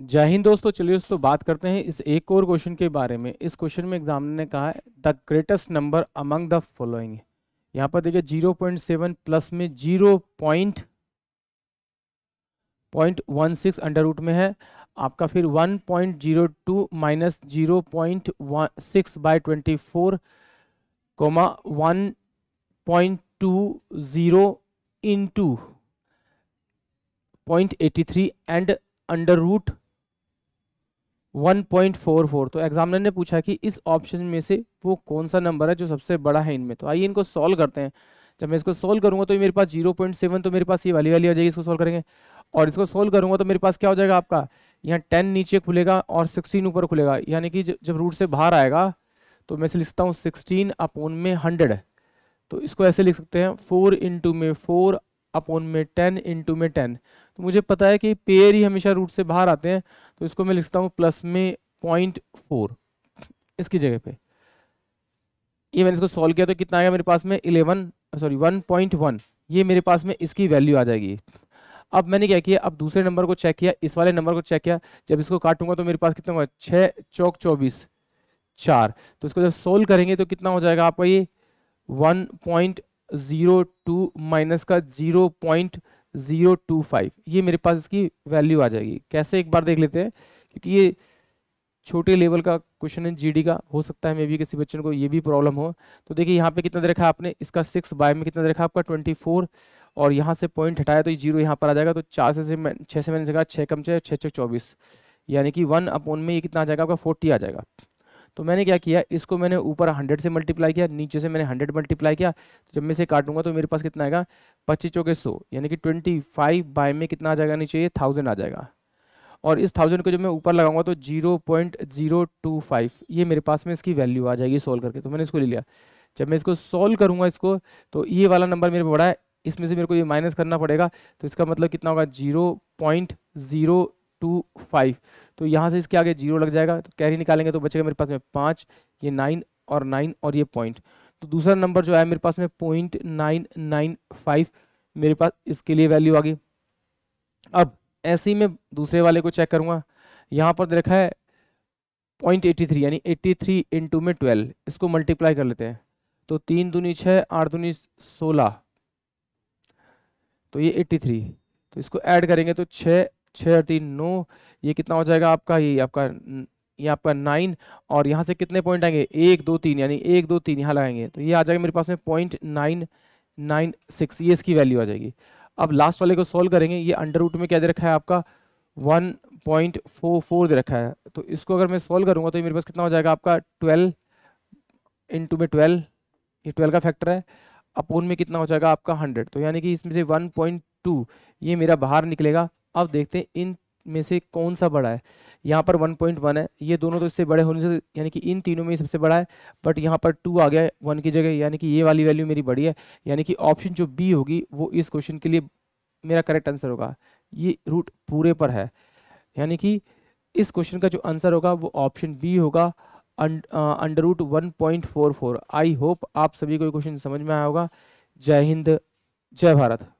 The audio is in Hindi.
जय हिंद दोस्तों चलिए दोस्तों बात करते हैं इस एक और क्वेश्चन के बारे में इस क्वेश्चन में एग्जाम ने कहा है the greatest number among the following यहां पर देखिए सेवन प्लस में zero point point one six under root में है आपका फिर one point zero two minus zero point one six by twenty four comma one point two zero in two point eighty three and under root 1.44 तो एग्जामिनर ने पूछा कि इस ऑप्शन में से वो कौन सा नंबर है जो सबसे बड़ा है इनमें तो आइए इनको सॉल्व करते हैं जब मैं इसको सॉल्व करूंगा तो ये मेरे पास 0.7 तो मेरे पास ये वाली वाली आ जाएगी इसको सॉल्व करेंगे और इसको सॉल्व करूंगा तो मेरे पास क्या हो जाएगा आपका यहाँ 10 नीचे खुलेगा और 16 ऊपर खुलेगा यानी कि जब रूट से बाहर आएगा तो मैं इसे लिखता हूँ सिक्सटीन अपोन में हंड्रेड तो इसको ऐसे लिख सकते हैं फोर इंटू में फोर अपोन में टेन इंटू में टेन तो मुझे पता है कि पेयर ही हमेशा रूट से बाहर आते हैं तो इसको मैं लिखता हूँ प्लस में पॉइंट फोर इसकी जगह पे ये मैंने इसको सॉल्व किया तो कितना आएगा मेरे पास में eleven sorry one point one ये मेरे पास में इसकी वैल्यू आ जाएगी अब मैंने क्या किया अब दूसरे नंबर को चेक किया इस वाले नंबर को चेक किया जब इसको काटूंगा तो मेरे पास कितना होगा छः चौक चौबीस चार तो इसको जब सोल्व करेंगे तो कितना हो जाएगा आपका ये one point zero two minus का zero point zero two five ये मेरे पास इसकी वैल्यू आ जाएगी कैसे एक बार देख लेते हैं क्योंकि ये छोटे लेवल का क्वेश्चन है जीडी का हो सकता है मे बी किसी बच्चन को ये भी प्रॉब्लम हो तो देखिए यहाँ पे कितना देखा आपने इसका सिक्स बाय में कितना देखा आपका ट्वेंटी फोर और यहाँ से पॉइंट हटाया तो जीरो यहाँ पर आ जाएगा तो चार से छः से मैंने छः कम छः छः चौबीस यानी कि वन अपॉन में ये कितना आ जाएगा आपका फोर्टी आ जाएगा तो मैंने क्या किया इसको मैंने ऊपर हंड्रेड से मल्टीप्लाई किया नीचे से मैंने हंड्रेड मल्टीप्लाई किया तो जब मैं इसे काटूंगा तो मेरे पास कितना आएगा पच्चीस चौके सौ यानी कि ट्वेंटी फाइव बाय में कितना आ जाएगा नीचे थाउजेंड आ जाएगा और इस थाउजेंड को जब मैं ऊपर लगाऊंगा तो zero point zero two five ये मेरे पास में इसकी वैल्यू आ जाएगी सोल्व करके तो मैंने इसको ले लिया जब मैं इसको सोल्व करूँगा इसको तो ये वाला नंबर मेरे बड़ा है इसमें से मेरे को ये माइनस करना पड़ेगा तो इसका मतलब कितना होगा zero point zero two five तो यहाँ से इसके आगे जीरो लग जाएगा तो कैरी निकालेंगे तो बचेगा मेरे पास में पाँच ये नाइन और नाइन और ये पॉइंट तो दूसरा नंबर जो है मेरे पास में पॉइंट नाइन नाइन फाइव मेरे पास इसके लिए वैल्यू आ गई अब ऐसे ही मैं दूसरे वाले को चेक करूँगा यहाँ पर देखा है पॉइंट एट्टी थ्री यानी एट्टी थ्री इंटू में ट्वेल्व इसको मल्टीप्लाई कर लेते हैं तो तीन दूनी छः आठ दूनी सोलह तो ये एट्टी थ्री तो इसको ऐड करेंगे तो छः छः और तीन नौ ये कितना हो जाएगा आपका ये आपका ये आपका नाइन और यहाँ से कितने पॉइंट आएंगे एक दो तीन यानी एक दो तीन यहाँ लगाएंगे तो ये आ जाएगा मेरे पास में पॉइंट नाइन नाइन सिक्स ये इसकी वैल्यू आ जाएगी अब लास्ट वाले को सॉल्व करेंगे ये अंडर रूट में क्या दे रखा है आपका वन पॉइंट फोर फोर दे रखा है तो इसको अगर मैं सॉल्व करूँगा तो ये मेरे पास कितना हो जाएगा आपका ट्वेल्व इंटू में ट्वेल्व ये ट्वेल्व का फैक्टर है अपोन में कितना हो जाएगा आपका हंड्रेड तो यानी कि इसमें से वन पॉइंट टू ये मेरा बाहर निकलेगा अब देखते हैं इन में से कौन सा बड़ा है यहाँ पर 1.1 है ये दोनों तो इससे बड़े होने से यानी कि इन तीनों में ही सबसे बड़ा है बट यहाँ पर टू आ गया है वन की जगह यानी कि ये वाली वैल्यू मेरी बड़ी है यानी कि ऑप्शन जो बी होगी वो इस क्वेश्चन के लिए मेरा करेक्ट आंसर होगा ये रूट पूरे पर है यानी कि इस क्वेश्चन का जो आंसर होगा वो ऑप्शन बी होगा under root one point four four I hope आप सभी को क्वेश्चन समझ में आया होगा जय हिंद जय भारत